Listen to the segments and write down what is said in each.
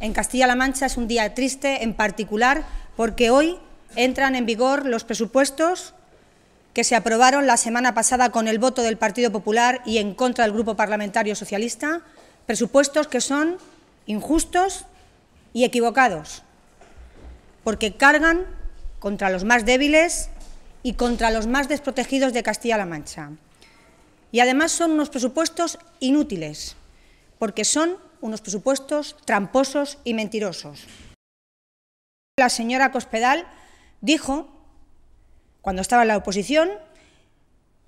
En Castilla-La Mancha es un día triste en particular porque hoy entran en vigor los presupuestos que se aprobaron la semana pasada con el voto del Partido Popular y en contra del Grupo Parlamentario Socialista, presupuestos que son injustos y equivocados, porque cargan contra los más débiles y contra los más desprotegidos de Castilla-La Mancha. Y además son unos presupuestos inútiles, porque son unos presupuestos tramposos y mentirosos. La señora Cospedal dijo, cuando estaba en la oposición,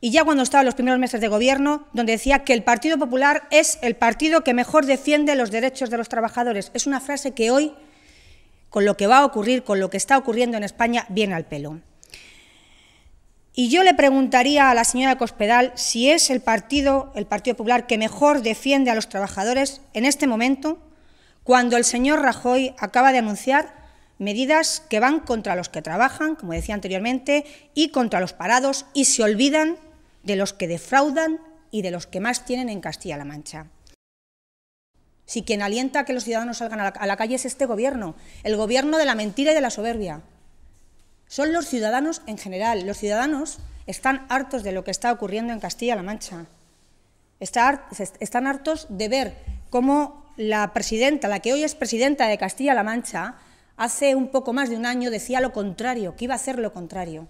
y ya cuando estaba en los primeros meses de gobierno, donde decía que el Partido Popular es el partido que mejor defiende los derechos de los trabajadores. Es una frase que hoy, con lo que va a ocurrir, con lo que está ocurriendo en España, viene al pelo. Y yo le preguntaría a la señora Cospedal si es el partido, el Partido Popular, que mejor defiende a los trabajadores en este momento, cuando el señor Rajoy acaba de anunciar medidas que van contra los que trabajan, como decía anteriormente, y contra los parados, y se olvidan de los que defraudan y de los que más tienen en Castilla-La Mancha. Si quien alienta a que los ciudadanos salgan a la, a la calle es este gobierno, el gobierno de la mentira y de la soberbia son los ciudadanos en general. Los ciudadanos están hartos de lo que está ocurriendo en Castilla-La Mancha. Están hartos de ver cómo la presidenta, la que hoy es presidenta de Castilla-La Mancha, hace un poco más de un año decía lo contrario, que iba a hacer lo contrario.